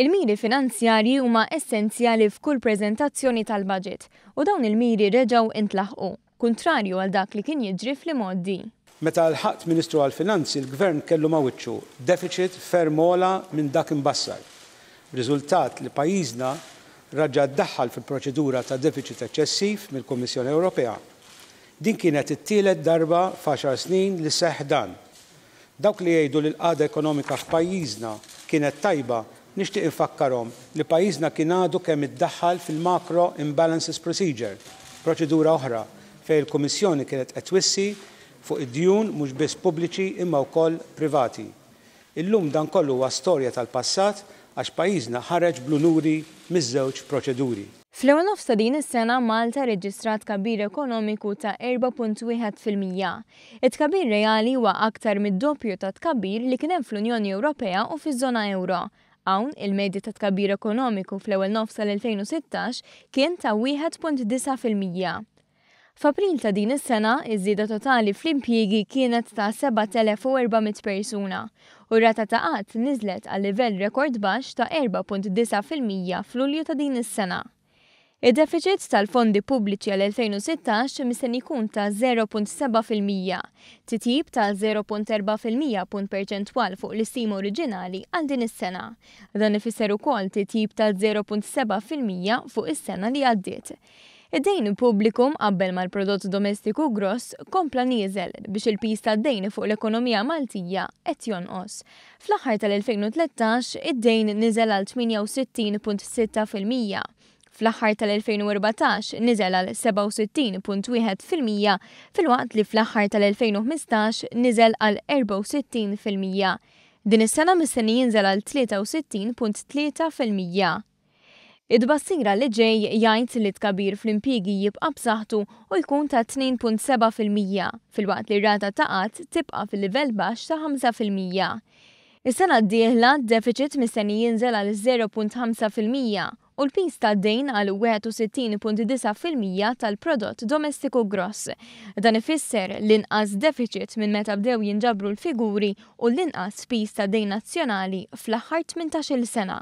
Il-miri finanzjarji huma essenzjali f'kull preżentazzjoni tal-budget u dawn il-miri reġaw intlaħqu, kontrarju għal dak li kien jiġri fl-moddi. Meta l-ħat Ministru għal-Finanzi l-Gvern kellu mawiċċu deficit fermola minn dak imbassar. Riżultat li pajjiżna raġa ddaħħal fil-proċedura ta' deficit eċċessiv mill-Kommissjoni Ewropea. Din kienet it-tielet darba f'għaxar snin li seħdan. Dawk li jgħidu li l-qada ekonomika f'pajjiżna kienet tajba nixtieq infakkarhom li pajjiżna kien għadu kemm iddaħħal fil-Macro Imbalances Procedure, proċedura oħra fejn il-Kummissjoni kienet qed twissi fuq id-djun mhux biss pubbliċi imma wkoll privati. Illum dan kollu huwa storja tal-passat għax pajjiżna ħareġ blunuri miż-żewġ proċeduri. Fl-ewwel nofs ta' din is-sena Malta reġistrat kabir ekonomiku ta' 4.1%. It-kabir reali huwa aktar mid-doppju ta' tkabir li kien hemm fl-Unjoni Ewropea u fiż-żona euro. Hawn il-medja ta' tkabbir ekonomiku fl-ewwel nofs tal-2016 kien ta' 1.9 F'April ta' din is-sena, iż-żieda totali fl-impjiegi kienet ta' 7400 persuna u rata ta' qatt niżlet għal livell rekord baxx ta' 4.9% fl-Ulju ta' din is-sena. Id-deficit tal-fondi pubbliċi għal-2016 misten jkun ta' 0.7%, titjib ta' 0.4% punt perċentwal fuq l-istima oriġinali għal din is-sena. Dan ifisser ukoll titjib ta' 0.7% fuq is-sena li għaddiet. Id-dejn pubbliku qabel mal-prodott domestiku gross kompla nieżel biex il-pis ta' dejn fuq l-ekonomija Maltija qed jonqos. Fl-aħħar tal-2013 id-dejn niżel għal 68.6%. Fl-aħħar tal-2014 niżel għal 67.1% fil-waqt li fl-aħħar tal-2015 niżel għal 64%. fil-mija. Din is-sena mistenni jinżel għal 63.3%. Id-bassira li ġej jgħid li tkabir fl-impjigi jibqa' b'saħħtu u jkun ta' 2.7% fil-waqt fil li rata ta' qatt tibqa' fil-livell baxx ta' 5%. fil-10. Is-sena d-dieħla d-deficit mistenni jinżel għal 0.5% u l-pis tad-dejn għal 61.9% tal-prodott domestiku gross. Dan ifisser l-inqas deficit minn meta bdew jinġabru l-figuri u l-inqas pis tad-dejn nazzjonali fl-aħħar 18 sena.